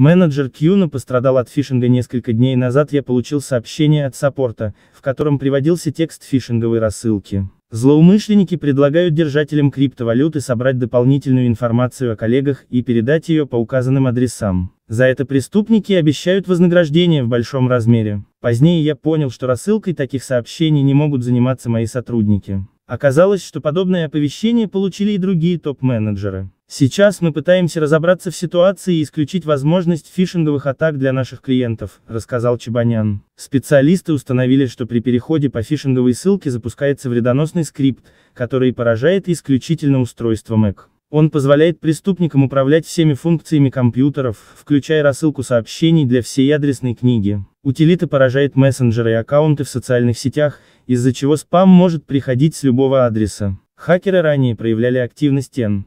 Менеджер Кьюна пострадал от фишинга несколько дней назад я получил сообщение от саппорта, в котором приводился текст фишинговой рассылки. Злоумышленники предлагают держателям криптовалюты собрать дополнительную информацию о коллегах и передать ее по указанным адресам. За это преступники обещают вознаграждение в большом размере. Позднее я понял, что рассылкой таких сообщений не могут заниматься мои сотрудники. Оказалось, что подобное оповещение получили и другие топ-менеджеры. Сейчас мы пытаемся разобраться в ситуации и исключить возможность фишинговых атак для наших клиентов, рассказал Чебанян. Специалисты установили, что при переходе по фишинговой ссылке запускается вредоносный скрипт, который поражает исключительно устройство Mac. Он позволяет преступникам управлять всеми функциями компьютеров, включая рассылку сообщений для всей адресной книги. Утилита поражает мессенджеры и аккаунты в социальных сетях, из-за чего спам может приходить с любого адреса. Хакеры ранее проявляли активность N.